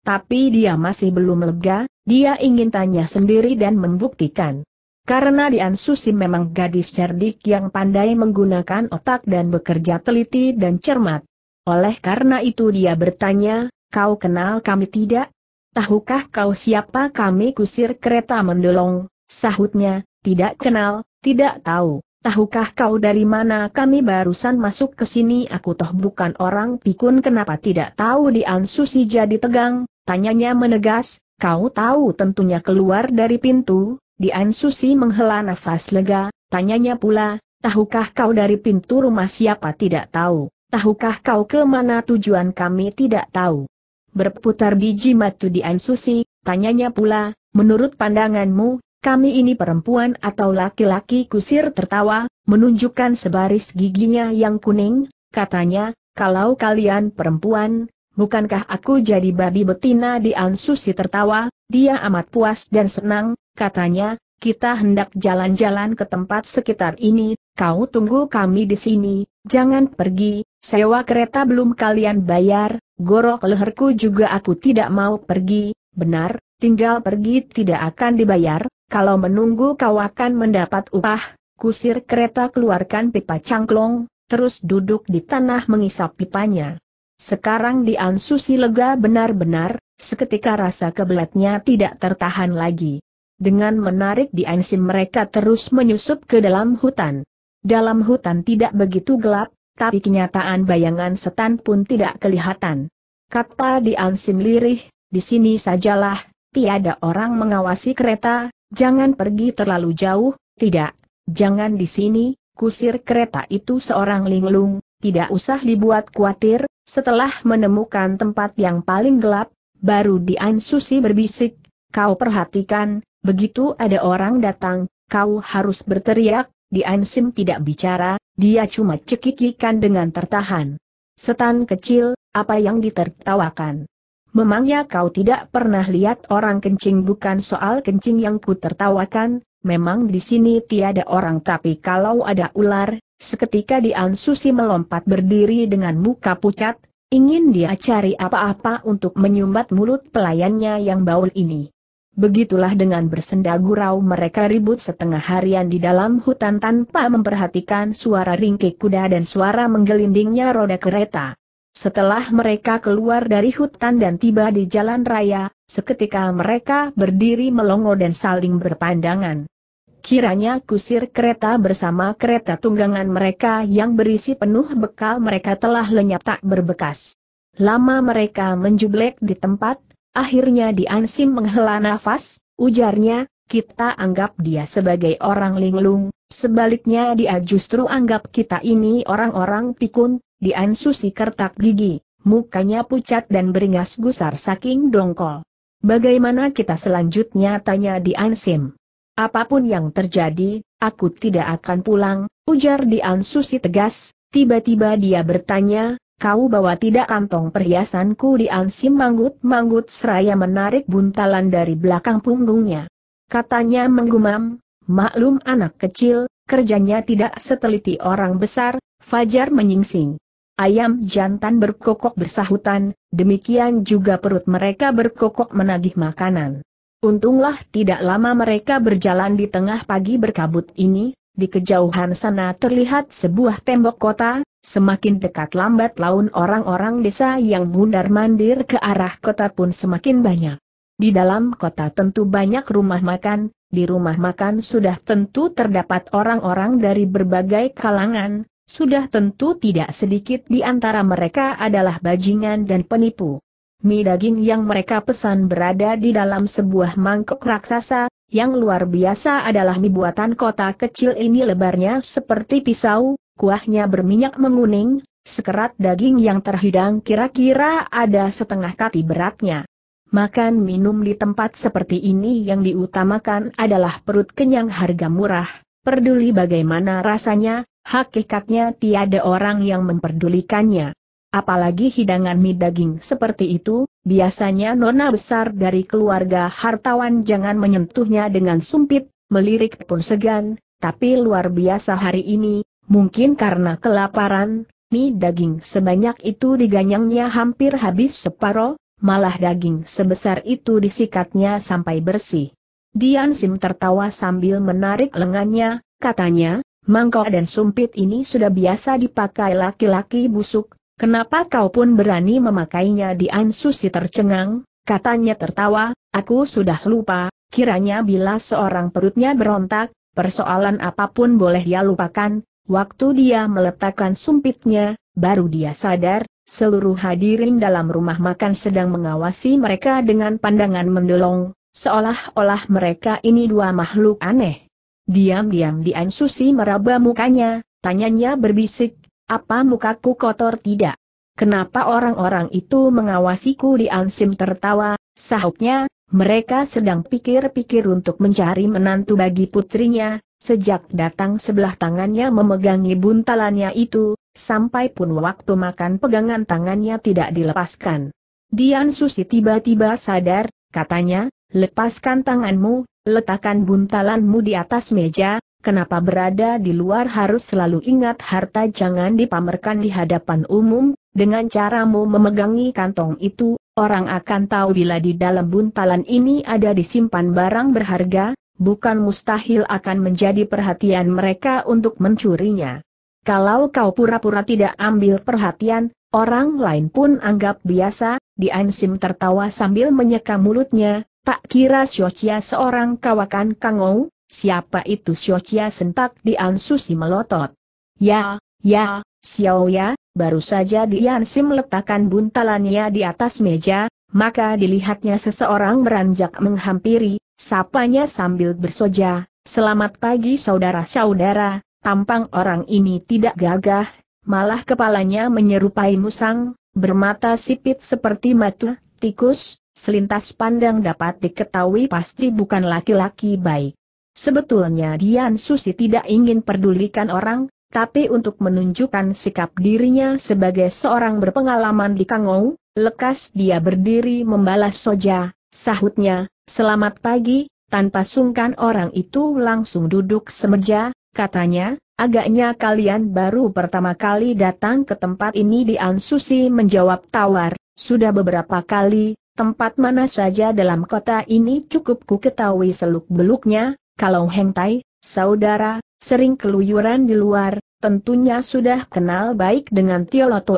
Tapi dia masih belum lega, dia ingin tanya sendiri dan membuktikan. Karena Dian Susi memang gadis cerdik yang pandai menggunakan otak dan bekerja teliti dan cermat. Oleh karena itu dia bertanya, kau kenal kami tidak? tahukah kau siapa kami kusir kereta mendolong? Sahutnya, tidak kenal, tidak tahu. Tahukah kau dari mana kami barusan masuk ke sini? Aku toh bukan orang pikun kenapa tidak tahu di Ansusi jadi tegang, tanyanya menegas, kau tahu tentunya keluar dari pintu, di Ansusi menghela nafas lega, tanyanya pula, tahukah kau dari pintu rumah siapa tidak tahu, tahukah kau ke mana tujuan kami tidak tahu berputar biji matu di Ansusi, tanyanya pula, menurut pandanganmu, kami ini perempuan atau laki-laki kusir tertawa, menunjukkan sebaris giginya yang kuning, katanya, kalau kalian perempuan, bukankah aku jadi babi betina di Ansusi tertawa, dia amat puas dan senang, katanya, kita hendak jalan-jalan ke tempat sekitar ini, kau tunggu kami di sini, jangan pergi, Sewa kereta belum kalian bayar, gorok leherku juga aku tidak mau pergi, benar, tinggal pergi tidak akan dibayar, kalau menunggu kau akan mendapat upah, kusir kereta keluarkan pipa cangklong, terus duduk di tanah mengisap pipanya. Sekarang di Ansusi lega benar-benar, seketika rasa kebelatnya tidak tertahan lagi. Dengan menarik di ansim mereka terus menyusup ke dalam hutan. Dalam hutan tidak begitu gelap, tapi kenyataan bayangan setan pun tidak kelihatan. Kata Dian ansim lirih, di sini sajalah, tiada orang mengawasi kereta, jangan pergi terlalu jauh, tidak, jangan di sini, kusir kereta itu seorang linglung, tidak usah dibuat khawatir, setelah menemukan tempat yang paling gelap, baru Dian Susi berbisik, kau perhatikan, begitu ada orang datang, kau harus berteriak, di Ansim tidak bicara, dia cuma cekikikan dengan tertahan. Setan kecil, apa yang ditertawakan? Memangnya kau tidak pernah lihat orang kencing bukan soal kencing yang ku tertawakan, memang di sini tiada orang tapi kalau ada ular, seketika Dian Susi melompat berdiri dengan muka pucat, ingin dia cari apa-apa untuk menyumbat mulut pelayannya yang baul ini. Begitulah dengan bersenda gurau mereka ribut setengah harian di dalam hutan tanpa memperhatikan suara ringkik kuda dan suara menggelindingnya roda kereta. Setelah mereka keluar dari hutan dan tiba di jalan raya, seketika mereka berdiri melongo dan saling berpandangan. Kiranya kusir kereta bersama kereta tunggangan mereka yang berisi penuh bekal mereka telah lenyap tak berbekas. Lama mereka menjublek di tempat, Akhirnya Diansim menghela nafas, ujarnya, kita anggap dia sebagai orang linglung, sebaliknya dia justru anggap kita ini orang-orang pikun, Diansusi kertak gigi, mukanya pucat dan beringas gusar saking dongkol. Bagaimana kita selanjutnya tanya Diansim. Apapun yang terjadi, aku tidak akan pulang, ujar Diansusi tegas, tiba-tiba dia bertanya, kau bawa tidak kantong perhiasanku di Ansim manggut-manggut seraya menarik buntalan dari belakang punggungnya. Katanya menggumam, maklum anak kecil, kerjanya tidak seteliti orang besar, Fajar menyingsing. Ayam jantan berkokok bersahutan, demikian juga perut mereka berkokok menagih makanan. Untunglah tidak lama mereka berjalan di tengah pagi berkabut ini, di kejauhan sana terlihat sebuah tembok kota, Semakin dekat lambat laun orang-orang desa yang mundar-mandir ke arah kota pun semakin banyak. Di dalam kota tentu banyak rumah makan, di rumah makan sudah tentu terdapat orang-orang dari berbagai kalangan, sudah tentu tidak sedikit di antara mereka adalah bajingan dan penipu. Mie daging yang mereka pesan berada di dalam sebuah mangkok raksasa, yang luar biasa adalah mie buatan kota kecil ini lebarnya seperti pisau, kuahnya berminyak menguning, sekerat daging yang terhidang kira-kira ada setengah kati beratnya. Makan minum di tempat seperti ini yang diutamakan adalah perut kenyang harga murah, peduli bagaimana rasanya, hakikatnya tiada orang yang memperdulikannya. Apalagi hidangan mie daging seperti itu, biasanya nona besar dari keluarga hartawan jangan menyentuhnya dengan sumpit, melirik pun segan, tapi luar biasa hari ini, Mungkin karena kelaparan, mie daging sebanyak itu diganyangnya hampir habis separoh, malah daging sebesar itu disikatnya sampai bersih. Dian Sim tertawa sambil menarik lengannya, katanya, mangkok dan sumpit ini sudah biasa dipakai laki-laki busuk, kenapa kau pun berani memakainya Dian Susi tercengang, katanya tertawa, aku sudah lupa, kiranya bila seorang perutnya berontak, persoalan apapun boleh dia lupakan, Waktu dia meletakkan sumpitnya, baru dia sadar, seluruh hadirin dalam rumah makan sedang mengawasi mereka dengan pandangan mendelong, seolah-olah mereka ini dua makhluk aneh. Diam-diam Dian Susi meraba mukanya, tanyanya berbisik, apa mukaku kotor tidak? Kenapa orang-orang itu mengawasiku di Ansim tertawa, sahutnya, mereka sedang pikir-pikir untuk mencari menantu bagi putrinya, Sejak datang sebelah tangannya memegangi buntalannya itu, sampai pun waktu makan pegangan tangannya tidak dilepaskan. Dian Susi tiba-tiba sadar, katanya, lepaskan tanganmu, letakkan buntalanmu di atas meja, kenapa berada di luar harus selalu ingat harta jangan dipamerkan di hadapan umum, dengan caramu memegangi kantong itu, orang akan tahu bila di dalam buntalan ini ada disimpan barang berharga, bukan mustahil akan menjadi perhatian mereka untuk mencurinya. Kalau kau pura-pura tidak ambil perhatian, orang lain pun anggap biasa, Di Ansim tertawa sambil menyeka mulutnya, tak kira Xiochia seorang kawakan kangou, siapa itu Xiochia sentak Diansusi melotot. Ya, ya, Xiao Ya, baru saja Di Ansim letakkan buntalannya di atas meja, maka dilihatnya seseorang beranjak menghampiri, Sapanya sambil bersoja, selamat pagi saudara-saudara, tampang orang ini tidak gagah, malah kepalanya menyerupai musang, bermata sipit seperti matu, tikus, selintas pandang dapat diketahui pasti bukan laki-laki baik. Sebetulnya Dian Susi tidak ingin pedulikan orang, tapi untuk menunjukkan sikap dirinya sebagai seorang berpengalaman di Kangou, lekas dia berdiri membalas soja, Sahutnya, selamat pagi, tanpa sungkan orang itu langsung duduk semeja, katanya, agaknya kalian baru pertama kali datang ke tempat ini di Ansusi menjawab tawar, sudah beberapa kali, tempat mana saja dalam kota ini cukup ku ketahui seluk-beluknya, kalau hengtai, saudara, sering keluyuran di luar, tentunya sudah kenal baik dengan Tioto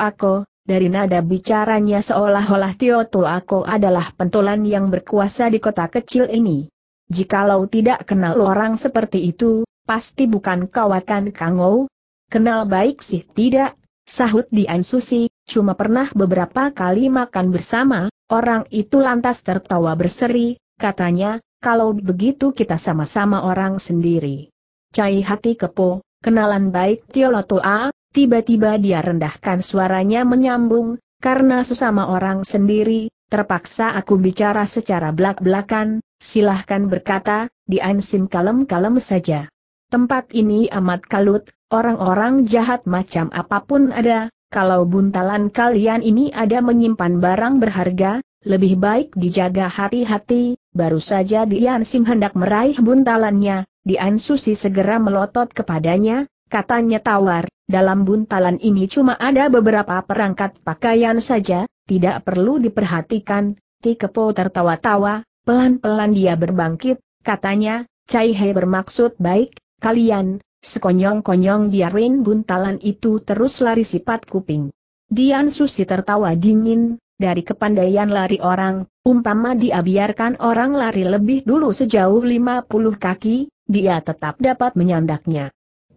Ako. Dari nada bicaranya seolah-olah Tio Tuako adalah pentolan yang berkuasa di kota kecil ini. Jikalau tidak kenal orang seperti itu, pasti bukan kawakan Kangou. Kenal baik sih tidak, sahut Dian Susi, cuma pernah beberapa kali makan bersama, orang itu lantas tertawa berseri, katanya, kalau begitu kita sama-sama orang sendiri. Cai hati kepo, kenalan baik Tio Tiolotoa, Tiba-tiba dia rendahkan suaranya menyambung, karena sesama orang sendiri, terpaksa aku bicara secara belak-belakan, silahkan berkata, diansim kalem-kalem saja. Tempat ini amat kalut, orang-orang jahat macam apapun ada, kalau buntalan kalian ini ada menyimpan barang berharga, lebih baik dijaga hati-hati, baru saja diansim hendak meraih buntalannya, diansusi segera melotot kepadanya, katanya tawar, dalam buntalan ini cuma ada beberapa perangkat pakaian saja, tidak perlu diperhatikan, Tikepo tertawa-tawa, pelan-pelan dia berbangkit, katanya, Cai He bermaksud baik, kalian, sekonyong-konyong biarin buntalan itu terus lari sifat kuping. Dian Susi tertawa dingin, dari kepandaian lari orang, umpama dia biarkan orang lari lebih dulu sejauh 50 kaki, dia tetap dapat menyandaknya.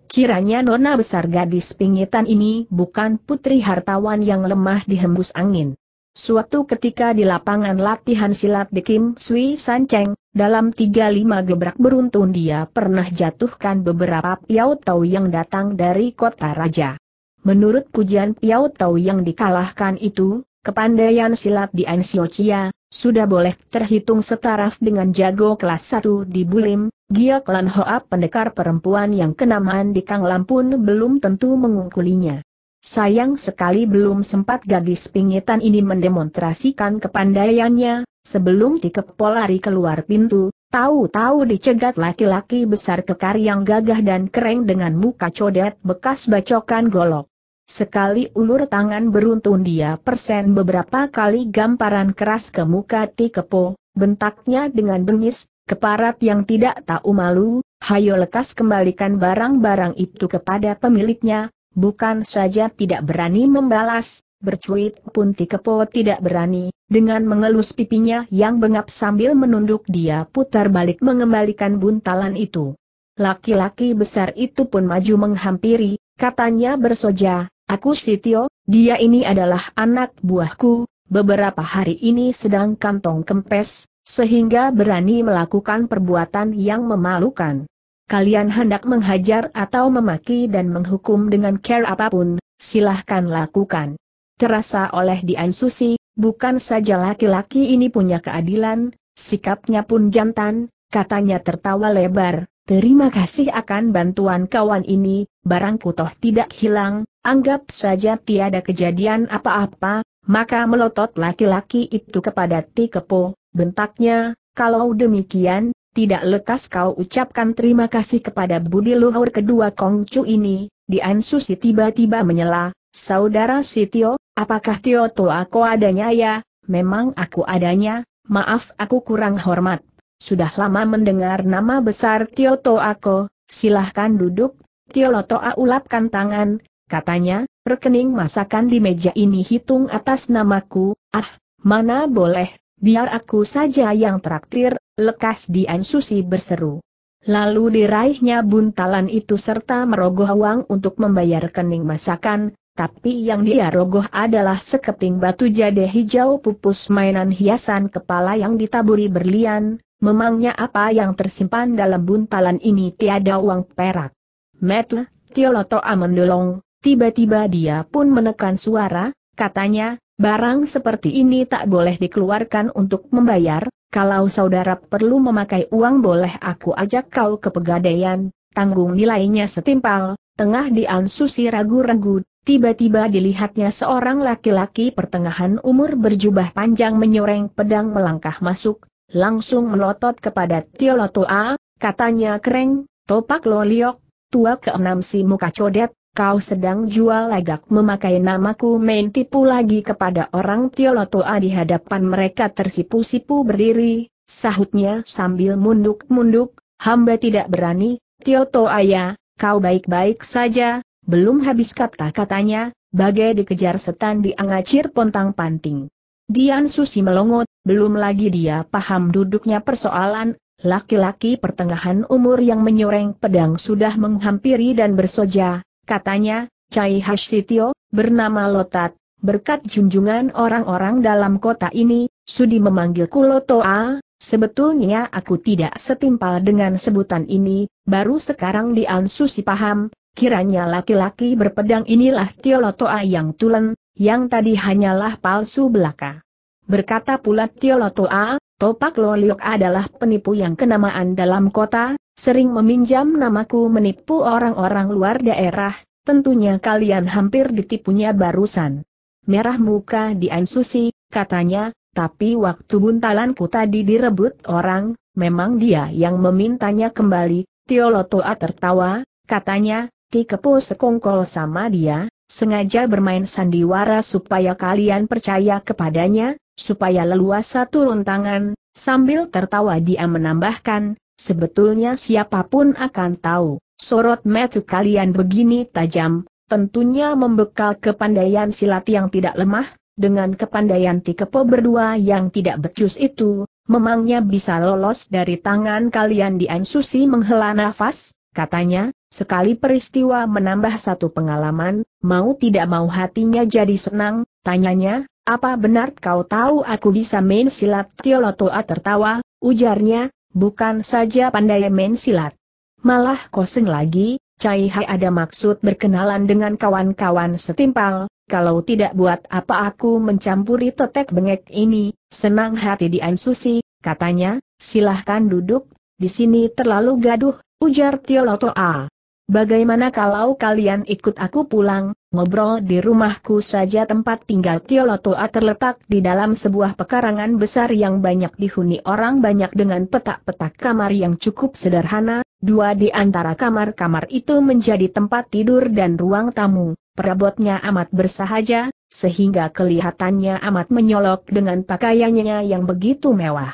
Kiranya nona besar gadis pingitan ini bukan putri hartawan yang lemah dihembus angin. Suatu ketika di lapangan latihan silat di Kim Sui San Cheng, dalam 3-5 gebrak beruntun dia pernah jatuhkan beberapa Piao Tau yang datang dari kota raja. Menurut pujian Piao Tau yang dikalahkan itu, kepandaian silat di Ansiochia, sudah boleh terhitung setaraf dengan jago kelas 1 di Bulim, Giyok Lan Hoa pendekar perempuan yang kenamaan di Kang Lam pun belum tentu mengungkulinya. Sayang sekali belum sempat gadis pingitan ini mendemonstrasikan kepandaiannya, sebelum Tikep Polari keluar pintu, tahu-tahu dicegat laki-laki besar kekar yang gagah dan kering dengan muka codet bekas bacokan golok. Sekali ulur tangan beruntun dia persen beberapa kali gamparan keras ke muka Tikepo, bentaknya dengan bengis, keparat yang tidak tahu malu, hayo lekas kembalikan barang-barang itu kepada pemiliknya, bukan saja tidak berani membalas, bercuit pun Tikepo tidak berani, dengan mengelus pipinya yang bengap sambil menunduk dia putar balik mengembalikan buntalan itu. Laki-laki besar itu pun maju menghampiri, katanya bersoja, Aku Sitio, dia ini adalah anak buahku, beberapa hari ini sedang kantong kempes, sehingga berani melakukan perbuatan yang memalukan. Kalian hendak menghajar atau memaki dan menghukum dengan care apapun, silahkan lakukan. Terasa oleh Dian Susi, bukan saja laki-laki ini punya keadilan, sikapnya pun jantan, katanya tertawa lebar, Terima kasih akan bantuan kawan ini, barangku toh tidak hilang, anggap saja tiada kejadian apa-apa, maka melotot laki-laki itu kepada Ti Kepo, bentaknya, kalau demikian, tidak lekas kau ucapkan terima kasih kepada budi luhur kedua Kongcu ini, di Susi tiba-tiba menyela, Saudara Tio, apakah Tio tua aku adanya ya, memang aku adanya, maaf aku kurang hormat. Sudah lama mendengar nama besar Tio Ako, silahkan duduk, Tio Lotoa ulapkan tangan, katanya, rekening masakan di meja ini hitung atas namaku, ah, mana boleh, biar aku saja yang traktir, lekas di Susi berseru. Lalu diraihnya buntalan itu serta merogoh uang untuk membayar rekening masakan, tapi yang dia rogoh adalah sekeping batu jade hijau pupus mainan hiasan kepala yang ditaburi berlian, Memangnya apa yang tersimpan dalam buntalan ini tiada uang perak. Metle, Tioloto amendolong, tiba-tiba dia pun menekan suara, katanya, barang seperti ini tak boleh dikeluarkan untuk membayar, kalau saudara perlu memakai uang boleh aku ajak kau ke pegadaian, tanggung nilainya setimpal, tengah diansusi ragu-ragu, tiba-tiba dilihatnya seorang laki-laki pertengahan umur berjubah panjang menyoreng pedang melangkah masuk, langsung melotot kepada Tio Lotoa, katanya kereng, topak loliok, tua ke enam si muka codet, kau sedang jual lagak memakai namaku main tipu lagi kepada orang Tio Lotoa di hadapan mereka tersipu-sipu berdiri, sahutnya sambil munduk-munduk, hamba tidak berani, Tio ya, kau baik-baik saja, belum habis kata-katanya, bagai dikejar setan diangacir pontang-panting. Dian Susi melongot, belum lagi dia paham duduknya persoalan, laki-laki pertengahan umur yang menyoreng pedang sudah menghampiri dan bersoja, katanya, Cai Hashitio, bernama Lotat, berkat junjungan orang-orang dalam kota ini, Sudi memanggilku Lotoa, sebetulnya aku tidak setimpal dengan sebutan ini, baru sekarang Dian Susi paham, Kiranya laki-laki berpedang inilah Tio Lotoa yang tulen, yang tadi hanyalah palsu belaka. Berkata pula Tiolotoa, Topak Loliok adalah penipu yang kenamaan dalam kota, sering meminjam namaku menipu orang-orang luar daerah, tentunya kalian hampir ditipunya barusan. Merah muka di Ansusi, katanya, tapi waktu buntalanku tadi direbut orang, memang dia yang memintanya kembali, Tiolotoa tertawa, katanya, Ki Kepo sekongkol sama dia, sengaja bermain sandiwara supaya kalian percaya kepadanya, supaya leluasa turun tangan, sambil tertawa dia menambahkan, sebetulnya siapapun akan tahu, sorot metu kalian begini tajam, tentunya membekal kepandaian silat yang tidak lemah, dengan kepandaian Tikepo berdua yang tidak becus itu, memangnya bisa lolos dari tangan kalian di ansusi menghela nafas, katanya, Sekali peristiwa menambah satu pengalaman, mau tidak mau hatinya jadi senang, tanyanya, apa benar kau tahu aku bisa main silat? Tiolotoa tertawa, ujarnya, bukan saja pandai main silat. Malah koseng lagi, Cai Hai ada maksud berkenalan dengan kawan-kawan setimpal, kalau tidak buat apa aku mencampuri tetek bengek ini, senang hati di Susi, katanya, silahkan duduk, di sini terlalu gaduh, ujar Tio Lotoa. Bagaimana kalau kalian ikut aku pulang, ngobrol di rumahku saja tempat tinggal Tiolotoa terletak di dalam sebuah pekarangan besar yang banyak dihuni orang banyak dengan petak-petak kamar yang cukup sederhana, dua di antara kamar-kamar itu menjadi tempat tidur dan ruang tamu, perabotnya amat bersahaja, sehingga kelihatannya amat menyolok dengan pakaiannya yang begitu mewah.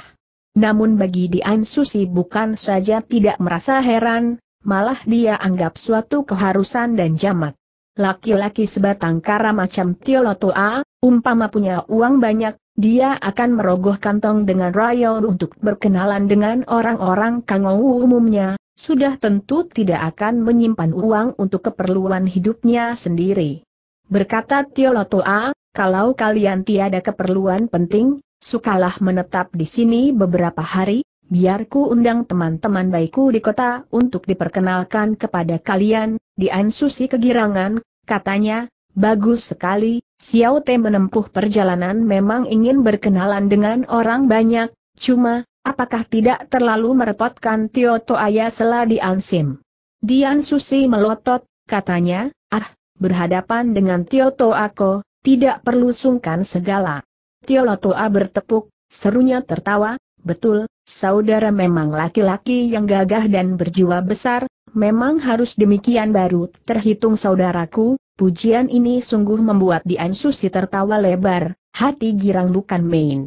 Namun bagi Dian Susi bukan saja tidak merasa heran, malah dia anggap suatu keharusan dan jamat. Laki-laki sebatang kara macam A, umpama punya uang banyak, dia akan merogoh kantong dengan royal untuk berkenalan dengan orang-orang Kangowu umumnya, sudah tentu tidak akan menyimpan uang untuk keperluan hidupnya sendiri. Berkata A, kalau kalian tiada keperluan penting, sukalah menetap di sini beberapa hari, biarku undang teman-teman baikku di kota untuk diperkenalkan kepada kalian, Dian Susi kegirangan, katanya, bagus sekali, Xiao Te menempuh perjalanan memang ingin berkenalan dengan orang banyak, cuma, apakah tidak terlalu merepotkan Tio Toaya Sela Dian Ansim? Dian Susi melotot, katanya, ah, berhadapan dengan Tio To Toako, tidak perlu sungkan segala. Tio Lotoa bertepuk, serunya tertawa, betul, Saudara memang laki-laki yang gagah dan berjiwa besar, memang harus demikian baru terhitung saudaraku, pujian ini sungguh membuat Dian Susi tertawa lebar, hati girang bukan main.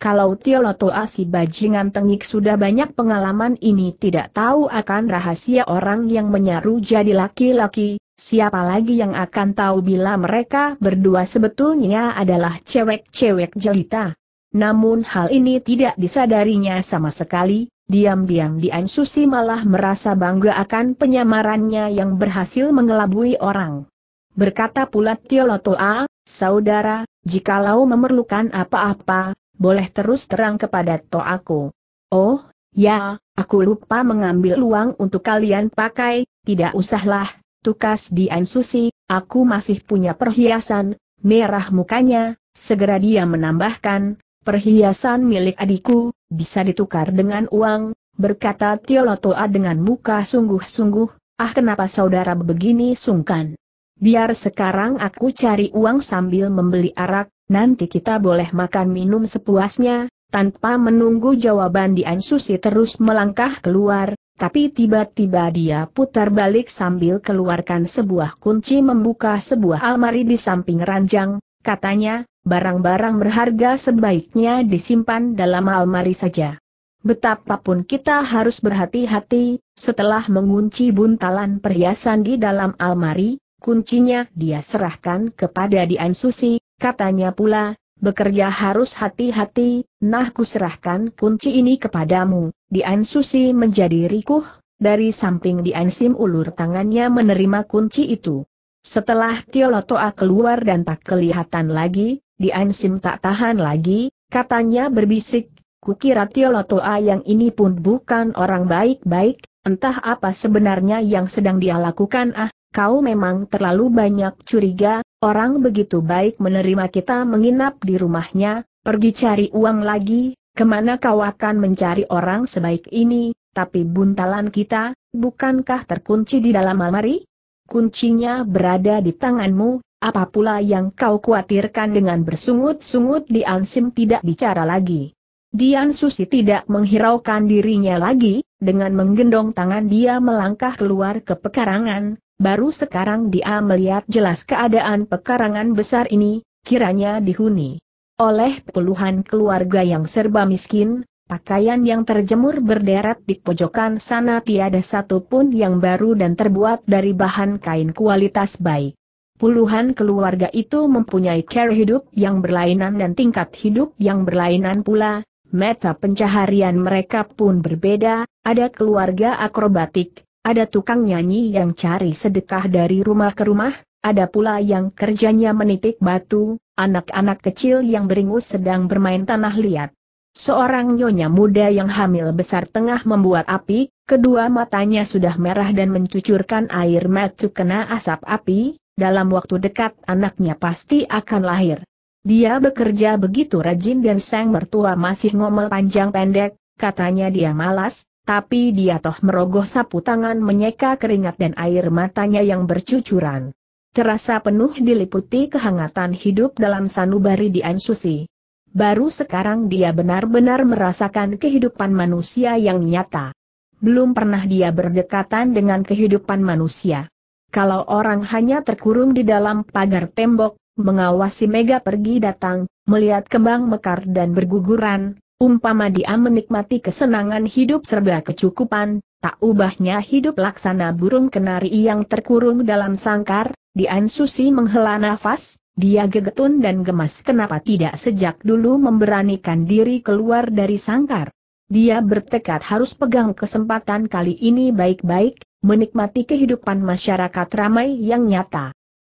Kalau Tioloto Asi bajingan tengik sudah banyak pengalaman ini tidak tahu akan rahasia orang yang menyaru jadi laki-laki, siapa lagi yang akan tahu bila mereka berdua sebetulnya adalah cewek-cewek jelita. Namun hal ini tidak disadarinya sama sekali, diam-diam Dian Susi malah merasa bangga akan penyamarannya yang berhasil mengelabui orang. Berkata pula Tiolotoa, saudara, jikalau memerlukan apa-apa, boleh terus terang kepada Toaku. Oh, ya, aku lupa mengambil uang untuk kalian pakai, tidak usahlah, tukas Dian Susi, aku masih punya perhiasan, merah mukanya, segera dia menambahkan, perhiasan milik adikku, bisa ditukar dengan uang, berkata Tiolotoa dengan muka sungguh-sungguh, ah kenapa saudara begini sungkan. Biar sekarang aku cari uang sambil membeli arak, nanti kita boleh makan minum sepuasnya, tanpa menunggu jawaban Dian Susi terus melangkah keluar, tapi tiba-tiba dia putar balik sambil keluarkan sebuah kunci membuka sebuah almari di samping ranjang, katanya, barang-barang berharga sebaiknya disimpan dalam almari saja. Betapapun kita harus berhati-hati, setelah mengunci buntalan perhiasan di dalam almari, kuncinya dia serahkan kepada Dian Susi, katanya pula, bekerja harus hati-hati, nah kuserahkan kunci ini kepadamu. Dian Susi menjadi rikuh, dari samping Dian Sim ulur tangannya menerima kunci itu. Setelah Tiolotoa keluar dan tak kelihatan lagi, Diansim tak tahan lagi, katanya berbisik, kukira Tiolotoa yang ini pun bukan orang baik-baik, entah apa sebenarnya yang sedang dia lakukan ah, kau memang terlalu banyak curiga, orang begitu baik menerima kita menginap di rumahnya, pergi cari uang lagi, Kemana kau akan mencari orang sebaik ini, tapi buntalan kita, bukankah terkunci di dalam almari? Kuncinya berada di tanganmu, apa pula yang kau khawatirkan dengan bersungut-sungut di Ansim tidak bicara lagi. Dian Susi tidak menghiraukan dirinya lagi, dengan menggendong tangan dia melangkah keluar ke pekarangan, baru sekarang dia melihat jelas keadaan pekarangan besar ini, kiranya dihuni oleh puluhan keluarga yang serba miskin, Pakaian yang terjemur berderet di pojokan sana tiada satu pun yang baru dan terbuat dari bahan kain kualitas baik. Puluhan keluarga itu mempunyai cara hidup yang berlainan dan tingkat hidup yang berlainan pula, meta pencaharian mereka pun berbeda, ada keluarga akrobatik, ada tukang nyanyi yang cari sedekah dari rumah ke rumah, ada pula yang kerjanya menitik batu, anak-anak kecil yang beringus sedang bermain tanah liat. Seorang nyonya muda yang hamil besar tengah membuat api, kedua matanya sudah merah dan mencucurkan air mata kena asap api, dalam waktu dekat anaknya pasti akan lahir. Dia bekerja begitu rajin dan sang mertua masih ngomel panjang pendek, katanya dia malas, tapi dia toh merogoh sapu tangan menyeka keringat dan air matanya yang bercucuran. Terasa penuh diliputi kehangatan hidup dalam sanubari di Ansusi baru sekarang dia benar-benar merasakan kehidupan manusia yang nyata. Belum pernah dia berdekatan dengan kehidupan manusia. Kalau orang hanya terkurung di dalam pagar tembok, mengawasi mega pergi datang, melihat kembang mekar dan berguguran, umpama dia menikmati kesenangan hidup serba kecukupan, tak ubahnya hidup laksana burung kenari yang terkurung dalam sangkar, Dian menghela nafas, dia gegetun dan gemas kenapa tidak sejak dulu memberanikan diri keluar dari sangkar. Dia bertekad harus pegang kesempatan kali ini baik-baik, menikmati kehidupan masyarakat ramai yang nyata.